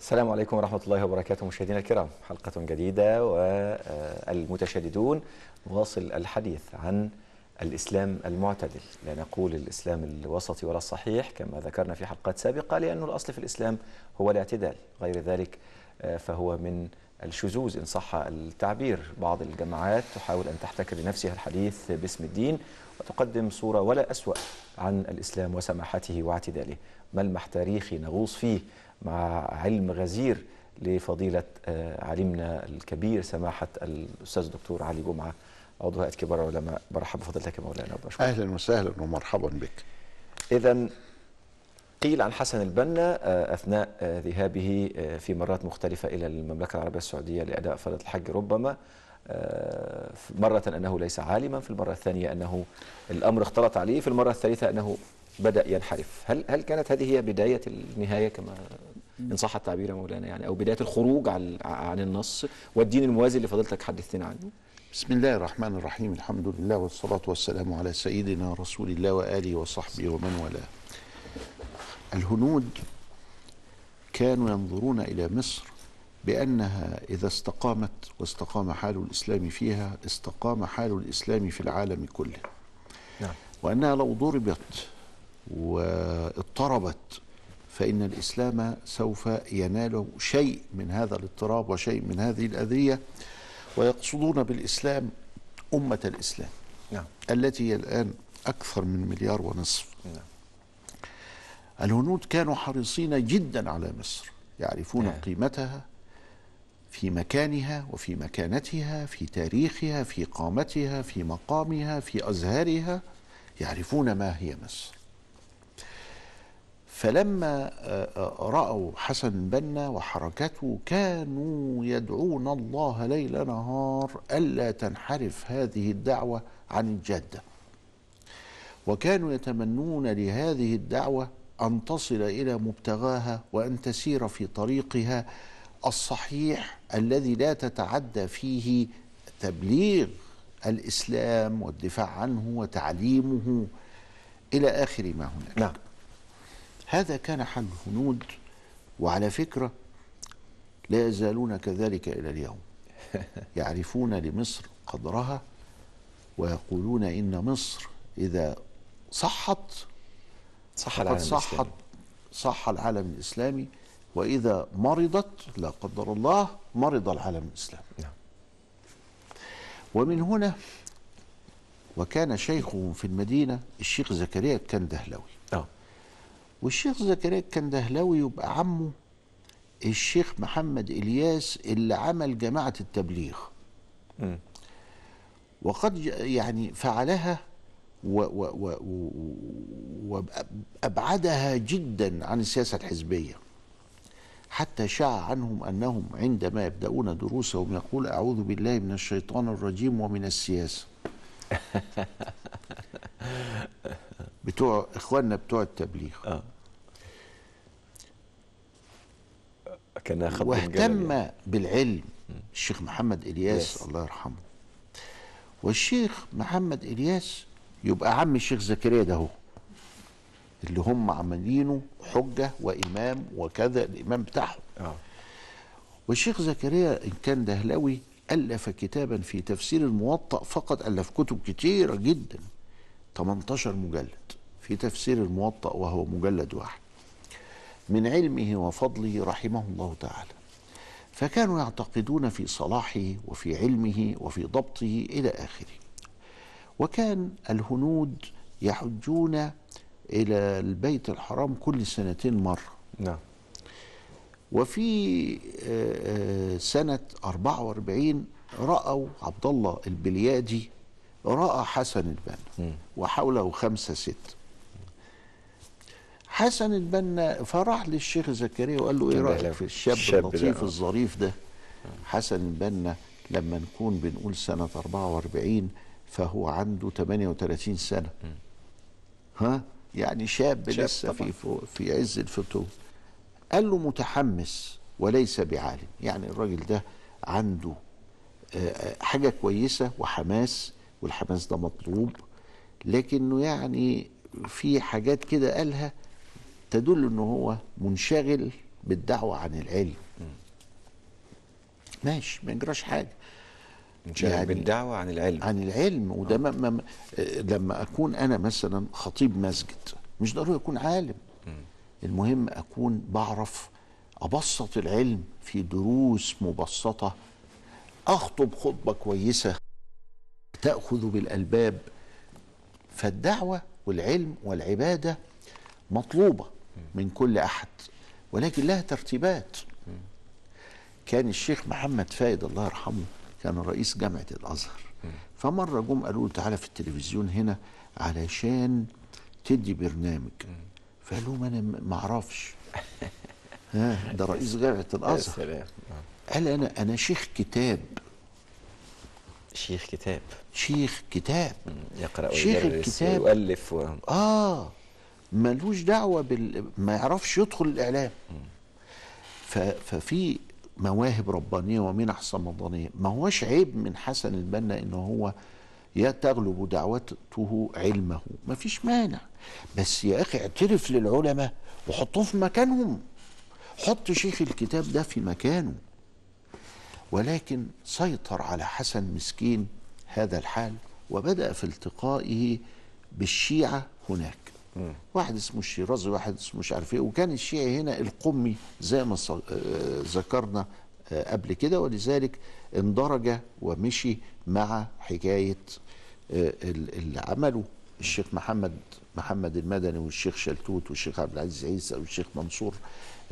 السلام عليكم ورحمة الله وبركاته مشاهدينا الكرام حلقة جديدة والمتشددون نواصل الحديث عن الإسلام المعتدل لا نقول الإسلام الوسطي ولا الصحيح كما ذكرنا في حلقات سابقة لأن الأصل في الإسلام هو الاعتدال غير ذلك آه، فهو من الشذوذ إن صح التعبير بعض الجماعات تحاول أن تحتكر لنفسها الحديث باسم الدين وتقدم صورة ولا أسوأ عن الإسلام وسماحته واعتداله ملمح تاريخي نغوص فيه مع علم غزير لفضيلة آه، علمنا الكبير سماحة الأستاذ الدكتور علي جمعة عضو هيئة كبار العلماء برحب بفضيلتك يا مولانا وبشكرك أهلا وسهلا ومرحبا بك إذا قيل عن حسن البنا آه، أثناء آه، ذهابه في مرات مختلفة إلى المملكة العربية السعودية لأداء فرض الحج ربما مرة أنه ليس عالما في المرة الثانية أنه الأمر اختلط عليه في المرة الثالثة أنه بدأ ينحرف هل هل كانت هذه هي بداية النهاية كما إن صح التعبير يا مولانا يعني أو بداية الخروج عن عن النص والدين الموازي اللي فضلتك حدثتنا عنه بسم الله الرحمن الرحيم الحمد لله والصلاة والسلام على سيدنا رسول الله وآله وصحبه ومن والاه الهنود كانوا ينظرون إلى مصر بأنها إذا استقامت واستقام حال الإسلام فيها استقام حال الإسلام في العالم كله نعم. وأنها لو ضربت واضطربت فإن الإسلام سوف ينال شيء من هذا الاضطراب وشيء من هذه الأذية ويقصدون بالإسلام أمة الإسلام نعم. التي هي الآن أكثر من مليار ونصف نعم. الهنود كانوا حريصين جدا على مصر يعرفون نعم. قيمتها في مكانها وفي مكانتها في تاريخها في قامتها في مقامها في أزهارها يعرفون ما هي مصر فلما آه، آه، رأوا حسن بنا وحركته كانوا يدعون الله ليل نهار ألا تنحرف هذه الدعوة عن الجادة وكانوا يتمنون لهذه الدعوة أن تصل إلى مبتغاها وأن تسير في طريقها الصحيح الذي لا تتعدى فيه تبليغ الإسلام والدفاع عنه وتعليمه إلى آخر ما هناك نعم. هذا كان حال الهنود وعلى فكرة لا يزالون كذلك إلى اليوم يعرفون لمصر قدرها ويقولون إن مصر إذا صحت صح العالم صحت الإسلامي. صح العالم الإسلامي وإذا مرضت لا قدر الله مرض العالم الإسلامي نعم. ومن هنا وكان شيخهم في المدينة الشيخ زكريا دهلوي والشيخ زكريا الكندهلاوي يبقى عمه الشيخ محمد الياس اللي عمل جماعه التبليغ وقد يعني فعلها وابعدها جدا عن السياسه الحزبيه حتى شاع عنهم انهم عندما يبداون دروسهم يقول اعوذ بالله من الشيطان الرجيم ومن السياسه بتوع اخواننا بتوع التبليغ اه كان واهتم بالعلم الشيخ محمد الياس yes. الله يرحمه والشيخ محمد الياس يبقى عم الشيخ زكريا ده هو اللي هم عاملينه حجه وامام وكذا الامام بتاعهم آه. والشيخ زكريا ان كان دهلوي ألف كتابا في تفسير الموطأ فقط ألف كتب كتيرة جدا 18 مجلد في تفسير الموطأ وهو مجلد واحد من علمه وفضله رحمه الله تعالى فكانوا يعتقدون في صلاحه وفي علمه وفي ضبطه إلى آخره وكان الهنود يحجون إلى البيت الحرام كل سنتين مرة نعم وفي آه، آه، سنة 44 رأوا عبد الله البليادي رأى حسن البنا وحوله خمسة ستة حسن البنا فراح للشيخ زكريا وقال له ايه رأيك في الشاب, اللطيف آه. الظريف ده حسن البنا لما نكون بنقول سنة 44 فهو عنده 38 سنة ها يعني شاب, شاب لسه طبعا. في في عز الفتوه قال له متحمس وليس بعالم يعني الراجل ده عنده آه، آه، حاجة كويسة وحماس والحماس ده مطلوب لكنه يعني في حاجات كده قالها تدل ان هو منشغل بالدعوة عن العلم ماشي ما يجراش حاجة منشغل يعني بالدعوة عن العلم عن العلم وده آه. ما ما لما أكون أنا مثلا خطيب مسجد مش ضروري أكون عالم المهم اكون بعرف ابسط العلم في دروس مبسطه اخطب خطبه كويسه تاخذ بالالباب فالدعوه والعلم والعباده مطلوبه من كل احد ولكن لها ترتيبات كان الشيخ محمد فايد الله يرحمه كان رئيس جامعه الازهر فمره جم قالوا تعالى في التلفزيون هنا علشان تدي برنامج فقال انا ما اعرفش ها ده رئيس جامعه الازهر قال انا انا شيخ كتاب شيخ كتاب شيخ كتاب يقرا شيخ الكتاب ويؤلف و... اه ملوش دعوه بال ما يعرفش يدخل الاعلام ف... ففي مواهب ربانيه ومنح صمدانيه ما هوش عيب من حسن البنا ان هو تغلب دعوته علمه ما فيش مانع بس يا أخي اعترف للعلماء وحطهم في مكانهم حط شيخ الكتاب ده في مكانه ولكن سيطر على حسن مسكين هذا الحال وبدأ في التقائه بالشيعة هناك واحد اسمه الشيرازي واحد اسمه مش عارف ايه وكان الشيعي هنا القمي زي ما آه، ذكرنا قبل كده ولذلك اندرج ومشي مع حكاية آه، اللي عمله الشيخ محمد محمد المدني والشيخ شلتوت والشيخ عبد العزيز عيسى والشيخ منصور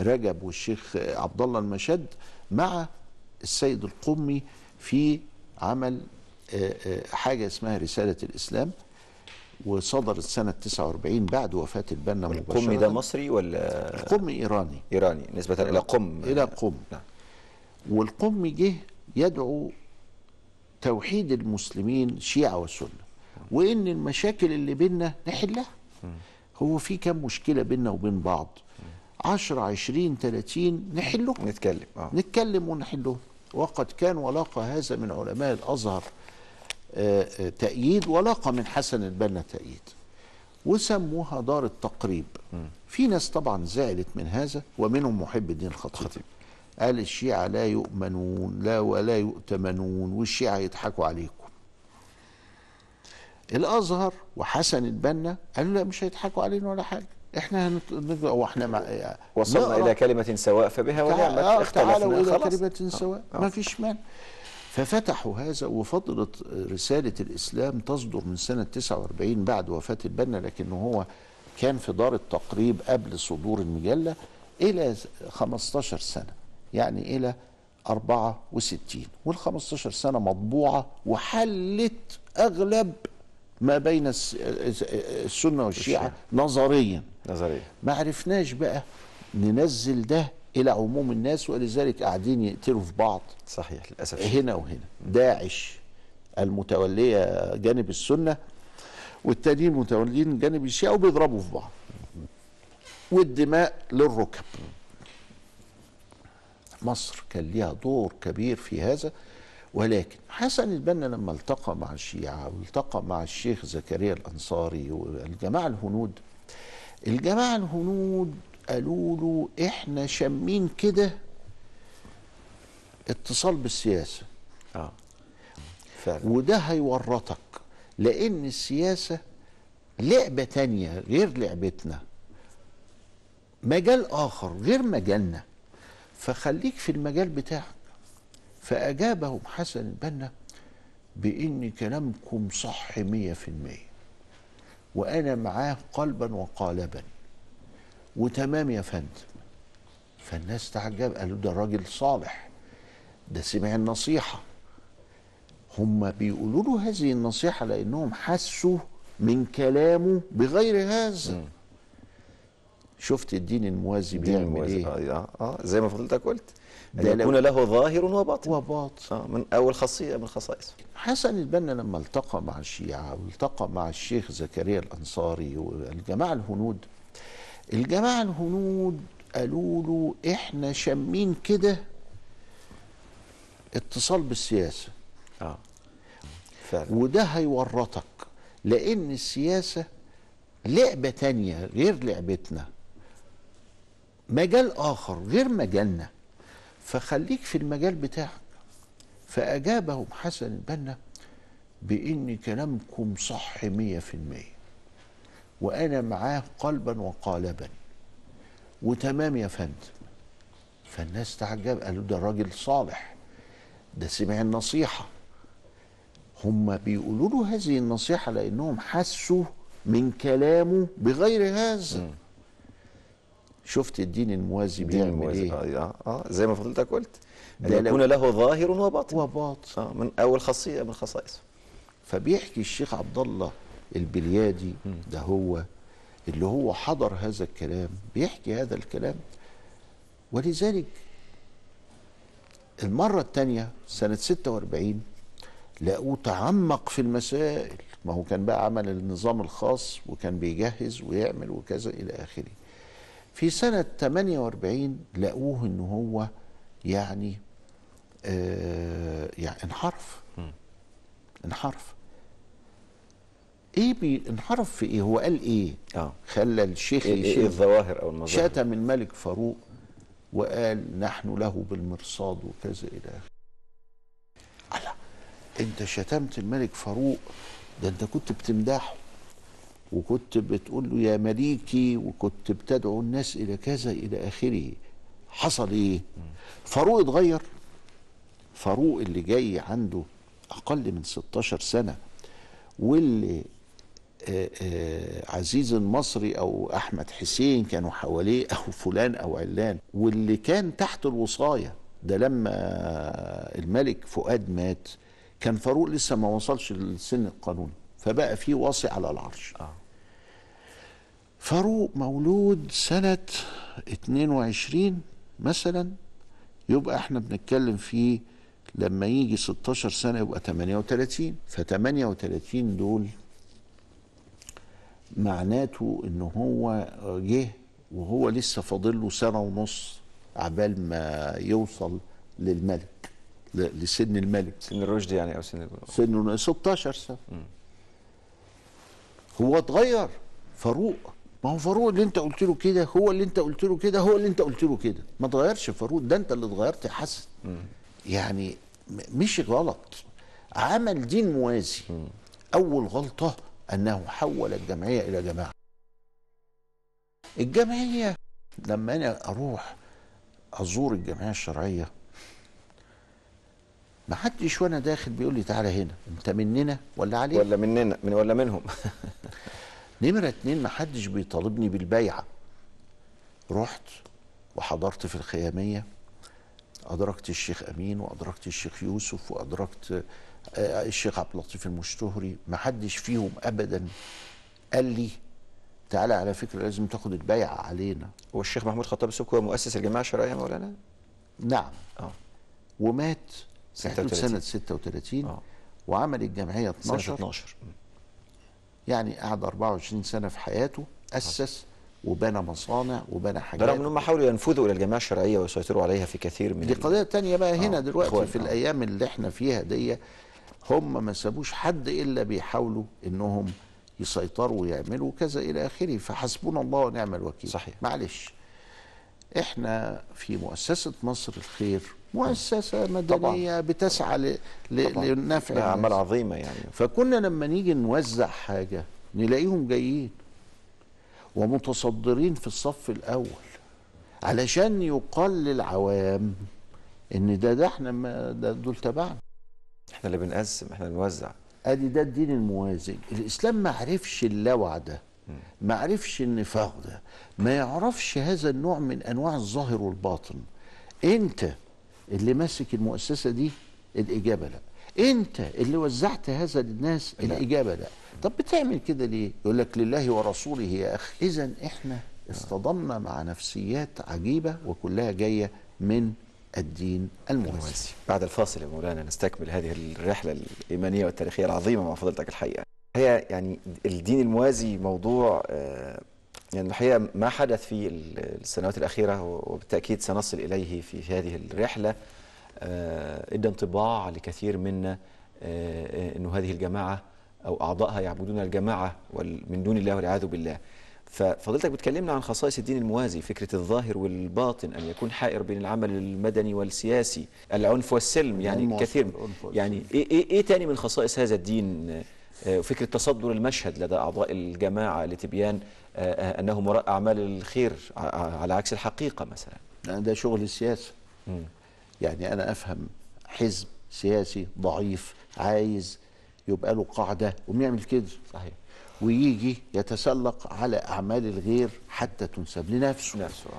رجب والشيخ عبد الله المشد مع السيد القمي في عمل آه، آه، حاجة اسمها رسالة الإسلام وصدرت سنة 49 بعد وفاة البنا مباشرة القمي ده مصري ولا القمي إيراني إيراني نسبة إلى قم إلى قم نعم. والقم جه يدعو توحيد المسلمين شيعة وسنة وإن المشاكل اللي بيننا نحلها هو في كم مشكلة بيننا وبين بعض عشرة عشرين تلاتين نحله نتكلم آه. نتكلم ونحله وقد كان ولاقى هذا من علماء الأزهر آه، آه، تأييد ولاقى من حسن البنا تأييد وسموها دار التقريب في ناس طبعا زعلت من هذا ومنهم محب الدين الخطيب قال الشيعة لا يؤمنون لا ولا يؤتمنون والشيعة يضحكوا عليكم الأزهر وحسن البنا قالوا لا مش هيضحكوا علينا ولا حاجة احنا هنقرا واحنا مع وصلنا الى كلمه سواء فبها ولا آه اختلفنا الى كلمه آه، آه. سواء ما فيش مانع ففتحوا هذا وفضلت رساله الاسلام تصدر من سنه 49 بعد وفاه البنا لكنه هو كان في دار التقريب قبل صدور المجله الى 15 سنه يعني إلى 64 وال 15 سنة مطبوعة وحلت أغلب ما بين السنة والشيعة نظريا نظريا ما عرفناش بقى ننزل ده إلى عموم الناس ولذلك قاعدين يقتلوا في بعض صحيح للأسف هنا وهنا داعش المتولية جانب السنة والتانيين متولين جانب الشيعة وبيضربوا في بعض والدماء للركب مصر كان ليها دور كبير في هذا ولكن حسن البنا لما التقى مع الشيعة والتقى مع الشيخ زكريا الأنصاري والجماعة الهنود الجماعة الهنود قالوا له احنا شمين كده اتصال بالسياسة آه. فعلا. وده هيورطك لأن السياسة لعبة تانية غير لعبتنا مجال آخر غير مجالنا فخليك في المجال بتاعك فأجابهم حسن البنا بإن كلامكم صح مية في المية وأنا معاه قلبا وقالبا وتمام يا فندم فالناس تعجب قالوا ده راجل صالح ده سمع النصيحة هم بيقولوا له هذه النصيحة لأنهم حسوا من كلامه بغير هذا شفت الدين الموازي بيعمل الموازي. ايه اه اه زي ما فضلتك قلت ان يكون له ظاهر وباطن وباطن آه من اول خاصيه من خصائص حسن البنا لما التقى مع الشيعه والتقى مع الشيخ زكريا الانصاري والجماعه الهنود الجماعه الهنود قالوا له احنا شامين كده اتصال بالسياسه اه فعلا. وده هيورطك لان السياسه لعبه تانية غير لعبتنا مجال آخر غير مجالنا فخليك في المجال بتاعك فأجابهم حسن البنا بإن كلامكم صح مية في المية وأنا معاه قلبا وقالبا وتمام يا فندم فالناس تعجب قالوا ده راجل صالح ده سمع النصيحة هم بيقولوا له هذه النصيحة لأنهم حسوا من كلامه بغير هذا م. شفت الدين الموازي بيعمل الموازي. ايه اه اه زي ما فضلتك قلت ان يكون له ظاهر وباطن وباطن آه من اول خاصيه من خصائصه فبيحكي الشيخ عبد الله البليادي ده هو اللي هو حضر هذا الكلام بيحكي هذا الكلام ولذلك المرة الثانية سنة 46 لقوه تعمق في المسائل ما هو كان بقى عمل النظام الخاص وكان بيجهز ويعمل وكذا إلى آخره في سنة 48 لقوه ان هو يعني آه يعني انحرف انحرف ايه بي انحرف في ايه هو قال ايه آه. خلى الشيخ ايه, إيه الظواهر او المظاهر شتم الملك فاروق وقال نحن له بالمرصاد وكذا الى اخره انت شتمت الملك فاروق ده انت كنت بتمدحه وكنت بتقول له يا مليكي وكنت بتدعو الناس الى كذا الى اخره حصل ايه فاروق اتغير فاروق اللي جاي عنده اقل من 16 سنه واللي آه، آه، عزيز المصري او احمد حسين كانوا حواليه او فلان او علان واللي كان تحت الوصايه ده لما الملك فؤاد مات كان فاروق لسه ما وصلش للسن القانوني فبقى في وصي على العرش آه. فاروق مولود سنة 22 مثلا يبقى احنا بنتكلم فيه لما يجي 16 سنة يبقى 38 ف 38 دول معناته ان هو جه وهو لسه فاضل له سنة ونص عبال ما يوصل للملك لسن الملك سن الرشد يعني او سن سنه سن 16 سنة م. هو اتغير فاروق ما هو فاروق اللي انت قلت له كده هو اللي انت قلت له كده هو اللي انت قلت له كده ما اتغيرش فاروق ده انت اللي اتغيرت يا حسن يعني مش غلط عمل دين موازي اول غلطه انه حول الجمعيه الى جماعه الجمعيه لما انا اروح ازور الجمعيه الشرعيه ما حدش وانا داخل بيقول لي تعالى هنا انت مننا ولا عليك ولا مننا من ولا منهم نمره اتنين ما حدش بيطالبني بالبيعه رحت وحضرت في الخياميه ادركت الشيخ امين وادركت الشيخ يوسف وادركت آه، الشيخ عبد اللطيف المشتهري ما حدش فيهم ابدا قال لي تعالى على فكره لازم تاخد البيعه علينا والشيخ محمود خطاب السبكي هو مؤسس الجماعه الشرعيه مولانا نعم اه ومات 36 سنه 36 آه. وعمل الجمعيه 12 سنة 12 يعني قعد 24 سنه في حياته اسس وبنى مصانع وبنى حاجات رغم انهم حاولوا ينفذوا الى الجماعه الشرعيه ويسيطروا عليها في كثير من دي قضيه تانية بقى هنا آه. دلوقتي في آه. الايام اللي احنا فيها دي هم ما سابوش حد الا بيحاولوا انهم يسيطروا ويعملوا كذا الى اخره فحسبنا الله ونعم الوكيل صحيح معلش احنا في مؤسسه مصر الخير مؤسسة مدنية طبعا. بتسعى ل... ل... لنفع أعمال عظيمة يعني فكنا لما نيجي نوزع حاجة نلاقيهم جايين ومتصدرين في الصف الأول علشان يقال للعوام إن ده ده إحنا ما ده دول تبعنا إحنا اللي بنقسم إحنا اللي بنوزع أدي ده الدين الموازي الإسلام ما عرفش اللوع ده ما عرفش النفاق ده ما يعرفش هذا النوع من أنواع الظاهر والباطن أنت اللي ماسك المؤسسه دي الاجابه لا انت اللي وزعت هذا للناس لا. الاجابه لا طب بتعمل كده ليه يقول لك لله ورسوله يا اخي اذا احنا آه. اصطدمنا مع نفسيات عجيبه وكلها جايه من الدين الموازي بعد الفاصل يا مولانا نستكمل هذه الرحله الايمانيه والتاريخيه العظيمه مع فضلتك الحقيقه هي يعني الدين الموازي موضوع آه يعني الحقيقة ما حدث في السنوات الأخيرة وبالتأكيد سنصل إليه في هذه الرحلة آه، ادى انطباع لكثير منا آه، آه، أن هذه الجماعة أو أعضائها يعبدون الجماعة من دون الله والعياذ بالله ففضلتك بتكلمنا عن خصائص الدين الموازي فكرة الظاهر والباطن أن يكون حائر بين العمل المدني والسياسي العنف والسلم يعني كثير يعني إيه, إيه, إيه تاني من خصائص هذا الدين آه، وفكرة تصدر المشهد لدى أعضاء الجماعة لتبيان آه، آه، أنهم وراء أعمال الخير على عكس الحقيقة مثلا ده شغل السياسة م. يعني أنا أفهم حزب سياسي ضعيف عايز يبقى له قاعدة وميعمل كده صحيح ويجي يتسلق على أعمال الغير حتى تنسب لنفسه نفسه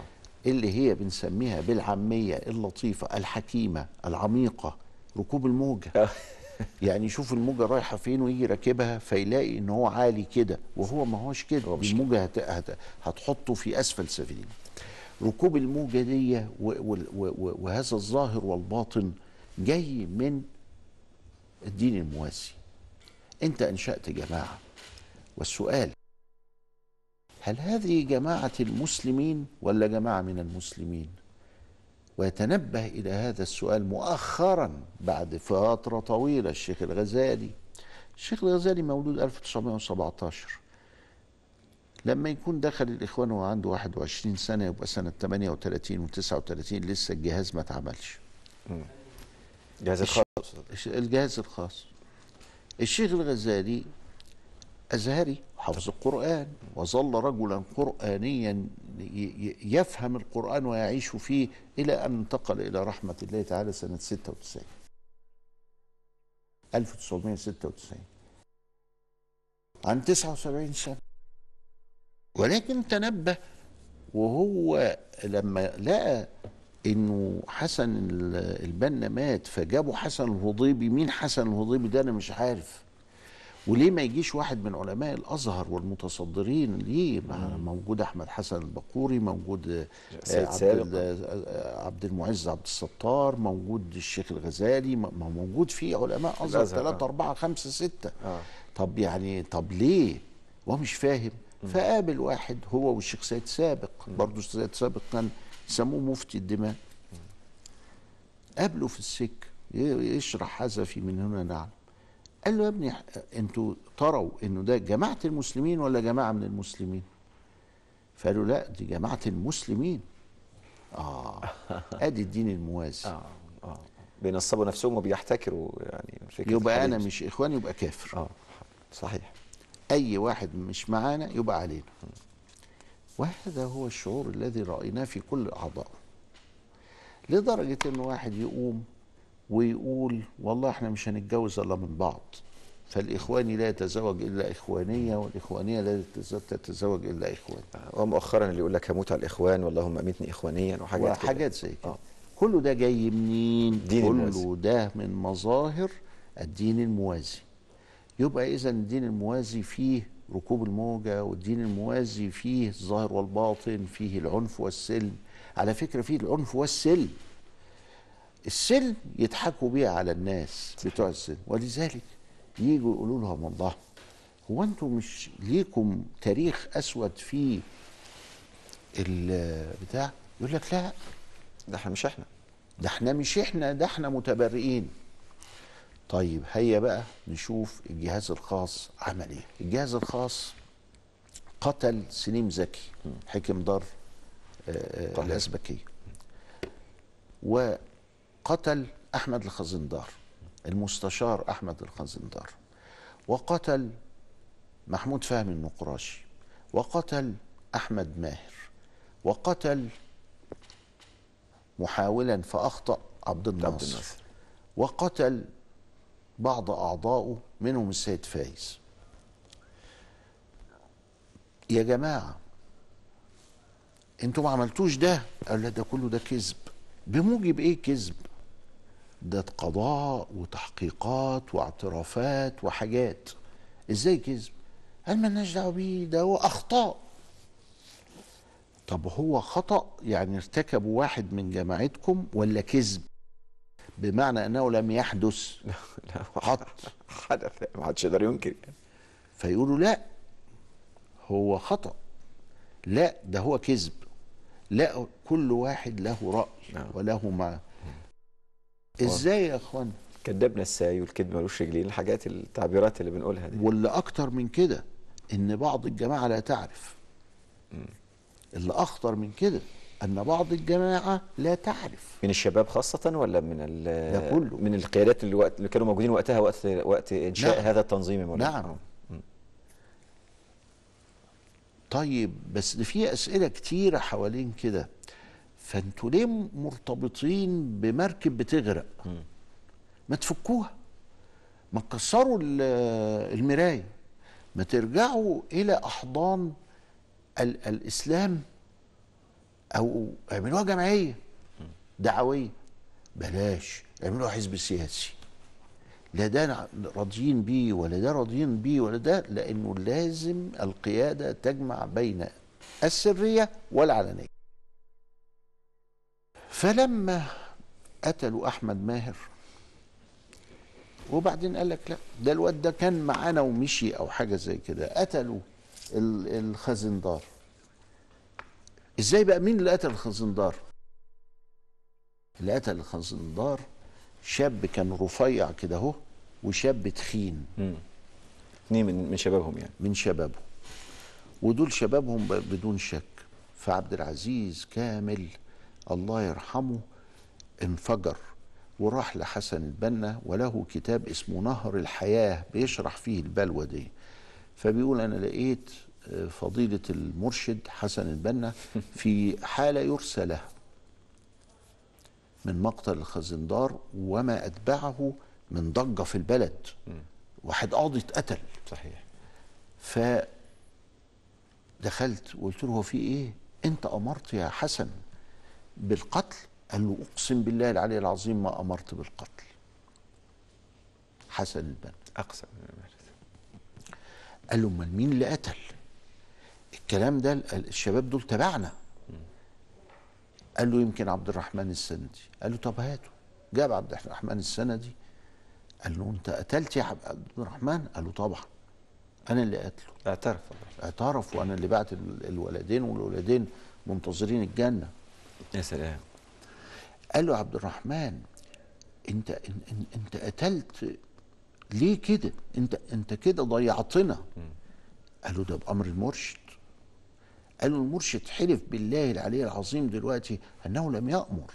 اللي هي بنسميها بالعامية اللطيفة الحكيمة العميقة ركوب الموجة يعني يشوف الموجه رايحه فين ويجي راكبها فيلاقي ان هو عالي كده وهو ما هوش كده الموجه هت... هتحطه في اسفل سافلين ركوب الموجه دي و... و... و... وهذا الظاهر والباطن جاي من الدين المواسي انت انشات جماعه والسؤال هل هذه جماعه المسلمين ولا جماعه من المسلمين ويتنبه إلى هذا السؤال مؤخرا بعد فترة طويلة الشيخ الغزالي الشيخ الغزالي مولود 1917 لما يكون دخل الإخوان وهو عنده 21 سنة يبقى سنة 38 و 39 لسه الجهاز ما اتعملش الجهاز الخاص الجهاز الخاص الشيخ الغزالي أزهري حفظ القرآن وظل رجلا قرآنيا يفهم القرآن ويعيش فيه إلى أن انتقل إلى رحمة الله تعالى سنة 96 1996 عن 79 سنة ولكن تنبه وهو لما لقى انه حسن البنا مات فجابوا حسن الهضيبي مين حسن الهضيبي ده انا مش عارف وليه ما يجيش واحد من علماء الازهر والمتصدرين ليه موجود احمد حسن البقوري موجود آه، عبد, آه، آه، عبد المعز عبد الستار موجود الشيخ الغزالي موجود في علماء ازهر اربعه خمسه سته آه. طب يعني طب ليه هو مش فاهم فقابل واحد هو والشيخ سيد سابق برضه سيد سابق كان سموه مفتي الدماء قابله في السك يشرح حذفي من هنا نعم قال له يا ابني انتوا تروا انه ده جماعه المسلمين ولا جماعه من المسلمين فقالوا لا دي جماعه المسلمين اه ادي الدين الموازي اه اه, آه. بينصبوا نفسهم وبيحتكروا يعني فكره يبقى الحديث. انا مش اخواني يبقى كافر اه صحيح اي واحد مش معانا يبقى علينا وهذا هو الشعور الذي رايناه في كل اعضاء لدرجه ان واحد يقوم ويقول والله احنا مش هنتجوز الا من بعض فالإخواني لا يتزوج إلا إخوانية والإخوانية لا تتزوج إلا إخوان ومؤخرا آه، اللي يقول لك هموت على الإخوان واللهم أمتني إخوانيا وحاجات وحاجات زي كده آه. كله ده جاي منين دين كله الموازي. ده من مظاهر الدين الموازي يبقى إذا الدين الموازي فيه ركوب الموجة والدين الموازي فيه الظاهر والباطن فيه العنف والسلم على فكرة فيه العنف والسلم السلم يضحكوا بيها على الناس بتوع السلم ولذلك يجوا يقولوا لهم الله هو انتم مش ليكم تاريخ اسود في البتاع يقول لك لا ده احنا مش احنا ده احنا مش احنا ده احنا متبرئين طيب هيا بقى نشوف الجهاز الخاص عمل ايه الجهاز الخاص قتل سليم زكي حكم دار آه، آه، الازبكيه قتل أحمد الخزندار المستشار أحمد الخزندار وقتل محمود فهمي النقراشي وقتل أحمد ماهر وقتل محاولا فأخطأ عبد الناصر وقتل بعض أعضائه منهم السيد فايز يا جماعة انتوا ما عملتوش ده قال لا ده كله ده كذب بموجب ايه كذب ده قضاء وتحقيقات واعترافات وحاجات ازاي كذب قال مالناش دعوه بيه ده هو اخطاء طب هو خطا يعني ارتكبه واحد من جماعتكم ولا كذب بمعنى انه لم يحدث لا حط حدث ما حدش يقدر ينكر يعني فيقولوا لا هو خطا لا ده هو كذب لا كل واحد له راي نعم. وله معه ازاي يا اخوانا كدبنا الساي والكذب ملوش رجلين الحاجات التعبيرات اللي بنقولها دي واللي اكتر من كده ان بعض الجماعه لا تعرف اللي اخطر من كده ان بعض الجماعه لا تعرف من الشباب خاصه ولا من ال كله من القيادات اللي, وقت اللي كانوا موجودين وقتها وقت وقت انشاء نعم. هذا التنظيم نعم مم. طيب بس في اسئله كتيره حوالين كده فانتوا ليه مرتبطين بمركب بتغرق ما تفكوها ما تكسروا المرايه ما ترجعوا الى احضان ال الاسلام او اعملوها جمعيه دعويه بلاش اعملوها حزب سياسي لا ده راضيين بيه ولا ده راضيين بيه ولا ده لانه لازم القياده تجمع بين السريه والعلنيه فلما قتلوا احمد ماهر وبعدين قال لك لا ده الواد ده كان معانا ومشي او حاجه زي كده قتلوا الخزندار ازاي بقى مين اللي قتل الخزندار اللي قتل الخزندار شاب كان رفيع كده اهو وشاب تخين اثنين من من شبابهم يعني من شبابهم ودول شبابهم بدون شك فعبد العزيز كامل الله يرحمه انفجر وراح لحسن البنا وله كتاب اسمه نهر الحياة بيشرح فيه البلوى دي فبيقول أنا لقيت آه، فضيلة المرشد حسن البنا في حالة يرسى من مقتل الخزندار وما أتبعه من ضجة في البلد واحد قاضي اتقتل صحيح ف دخلت وقلت له هو في ايه انت امرت يا حسن بالقتل قال له اقسم بالله العلي العظيم ما امرت بالقتل حسن البنا اقسم قال له امال مين اللي قتل الكلام ده الشباب دول تبعنا قال له يمكن عبد الرحمن السندي قال له طب هاته جاب عبد الرحمن السندي قال له انت قتلت يا عبد الرحمن قال له طبعا انا اللي قتله اعترف اعترف وانا اللي بعت الولدين والولدين منتظرين الجنه يا سلام قال له عبد الرحمن انت انت, انت قتلت ليه كده انت انت كده ضيعتنا قال له ده بامر المرشد قال له المرشد حلف بالله العلي العظيم دلوقتي انه لم يامر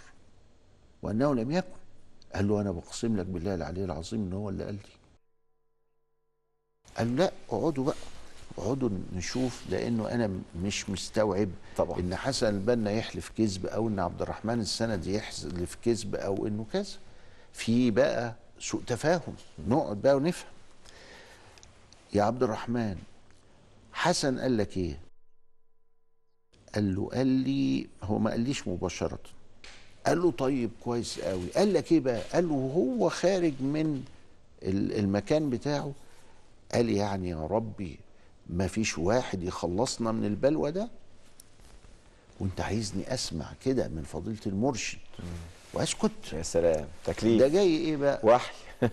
وانه لم يكن قال له انا بقسم لك بالله العلي العظيم ان هو اللي قال لي قال لا اقعدوا بقى اقعدوا نشوف لانه انا مش مستوعب طبعا. ان حسن البنا يحلف كذب او ان عبد الرحمن السند يحلف كذب او انه كذا في بقى سوء تفاهم نقعد بقى ونفهم يا عبد الرحمن حسن قال لك ايه قال له قال لي هو ما قاليش مباشره قال له طيب كويس قوي قال لك ايه بقى قال له وهو خارج من المكان بتاعه قال يعني يا ربي ما فيش واحد يخلصنا من البلوى ده وانت عايزني اسمع كده من فضيله المرشد واسكت يا سلام تكليف ده جاي ايه بقى وحي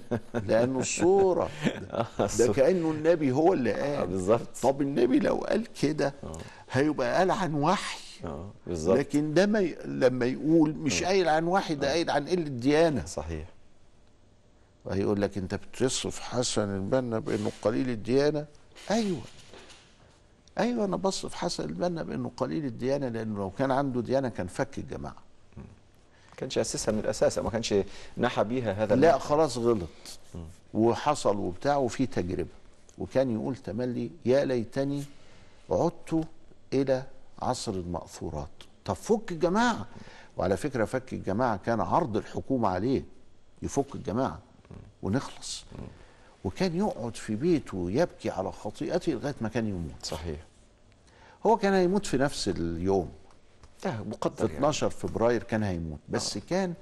لانه الصوره آه، ده كانه النبي هو اللي آه، قال بالظبط طب النبي لو قال كده آه. هيبقى قال عن وحي اه بالظبط لكن ده ما ي... لما يقول مش قايل عن وحي ده قايل عن قله ديانه صحيح وهيقول لك انت بتصف حسن البنا بانه قليل الديانه ايوه ايوه انا بص في حسن البنا بانه قليل الديانه لانه لو كان عنده ديانه كان فك الجماعه ما كانش اسسها من الاساس ما كانش نحى بيها هذا لا خلاص غلط وحصل وبتاع وفي تجربه وكان يقول تملي يا ليتني عدت الى عصر المأثورات طب فك الجماعه وعلى فكره فك الجماعه كان عرض الحكومه عليه يفك الجماعه ونخلص وكان يقعد في بيته يبكي على خطيئته لغايه ما كان يموت صحيح هو كان هيموت في نفس اليوم ده مقدر يعني 12 فبراير كان هيموت بس أوه. كان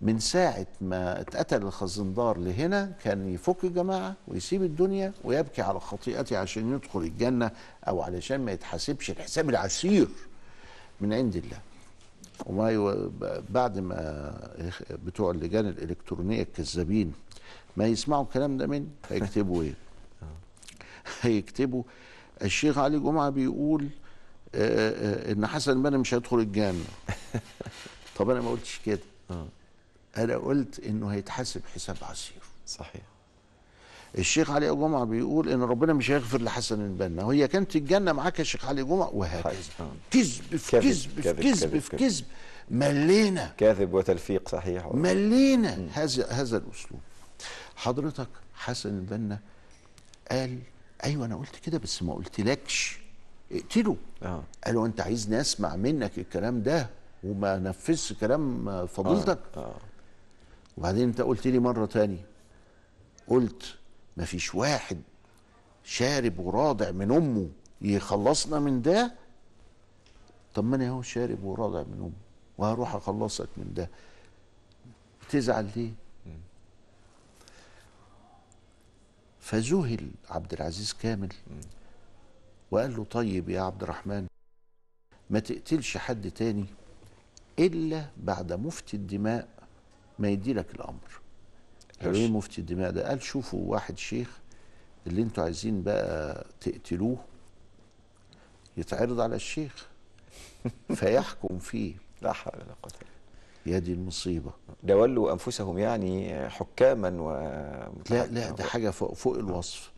من ساعة ما اتقتل الخزندار لهنا كان يفك الجماعة ويسيب الدنيا ويبكي على خطيئته عشان يدخل الجنة أو علشان ما يتحاسبش الحساب العسير من عند الله وما بعد ما بتوع اللجان الإلكترونية الكذابين ما يسمعوا الكلام ده مني هيكتبوا ايه هيكتبوا الشيخ علي جمعه بيقول آآ آه، آه، ان حسن البنا مش هيدخل الجنه طب انا ما قلتش كده آه. انا قلت انه هيتحاسب حساب عسير صحيح الشيخ علي جمعه بيقول ان ربنا مش هيغفر لحسن البنا وهي كانت الجنه معاك يا شيخ علي جمعه وهكذا كذب في كذب في كذب في كذب ملينا كاذب وتلفيق صحيح ملينا هذا هذا الاسلوب حضرتك حسن البنا قال ايوه انا قلت كده بس ما قلتلكش اقتله آه. قالوا انت عايزني اسمع منك الكلام ده وما نفذش كلام فضيلتك آه. آه. وبعدين انت قلت لي مره تاني قلت ما فيش واحد شارب وراضع من امه يخلصنا من ده طب ما انا اهو شارب وراضع من امه وهروح اخلصك من ده تزعل ليه فذهل عبد العزيز كامل وقال له طيب يا عبد الرحمن ما تقتلش حد تاني إلا بعد مفتي الدماء ما يدي لك الأمر قال إيه مفتي الدماء ده قال شوفوا واحد شيخ اللي انتوا عايزين بقى تقتلوه يتعرض على الشيخ فيحكم فيه لا حول ولا قوة يا دي المصيبة ولوا أنفسهم يعني حكاما و لا لا ده حاجة فوق, فوق الوصف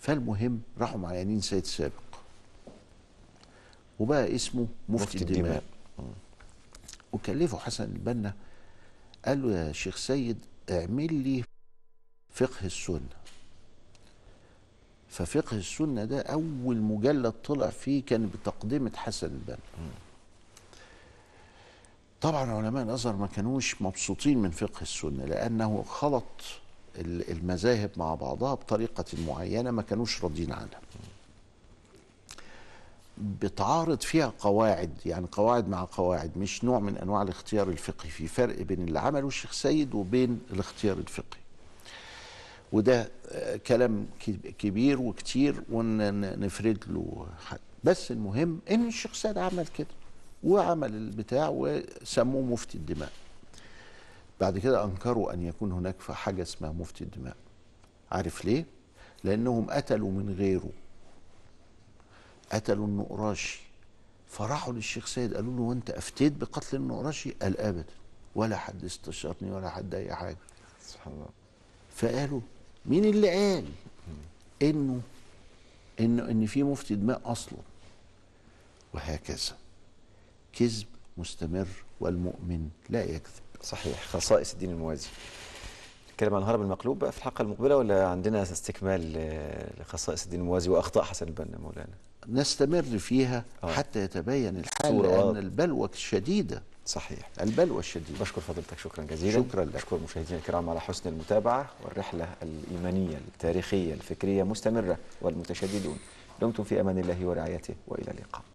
فالمهم راحوا مع يمين سيد سابق وبقى اسمه مفتي, مفتي الدماء, الدماء. وكلفه حسن البنا قال له يا شيخ سيد اعمل لي فقه السنة ففقه السنة ده أول مجلد طلع فيه كان بتقدمة حسن البنا طبعا علماء الازهر ما كانوش مبسوطين من فقه السنه لانه خلط المذاهب مع بعضها بطريقه معينه ما كانوش راضيين عنها بتعارض فيها قواعد يعني قواعد مع قواعد مش نوع من انواع الاختيار الفقهي في فرق بين اللي عمله الشيخ سيد وبين الاختيار الفقهي وده آه، كلام كبير وكتير ونفرد له حد بس المهم ان الشيخ سيد عمل كده وعمل البتاع وسموه مفتي الدماء بعد كده أنكروا أن يكون هناك حاجة اسمها مفتي الدماء عارف ليه؟ لأنهم قتلوا من غيره قتلوا النقراشي فراحوا للشيخ سيد قالوا له وانت افتيت بقتل النقراشي قال ابدا ولا حد استشارني ولا حد اي حاجه سبحان الله فقالوا مين اللي قال انه انه ان في مفتي دماء اصلا وهكذا كذب مستمر والمؤمن لا يكذب صحيح خصائص الدين الموازي نتكلم عن الهرم المقلوب بقى في الحلقه المقبله ولا عندنا استكمال لخصائص الدين الموازي واخطاء حسن البنا مولانا نستمر فيها أوه. حتى يتبين الحال لان آه. البلوى الشديده صحيح البلوى الشديده بشكر فضيلتك شكرا جزيلا شكرا لك بشكر مشاهدينا الكرام على حسن المتابعه والرحله الايمانيه التاريخيه الفكريه مستمره والمتشددون دمتم في امان الله ورعايته والى اللقاء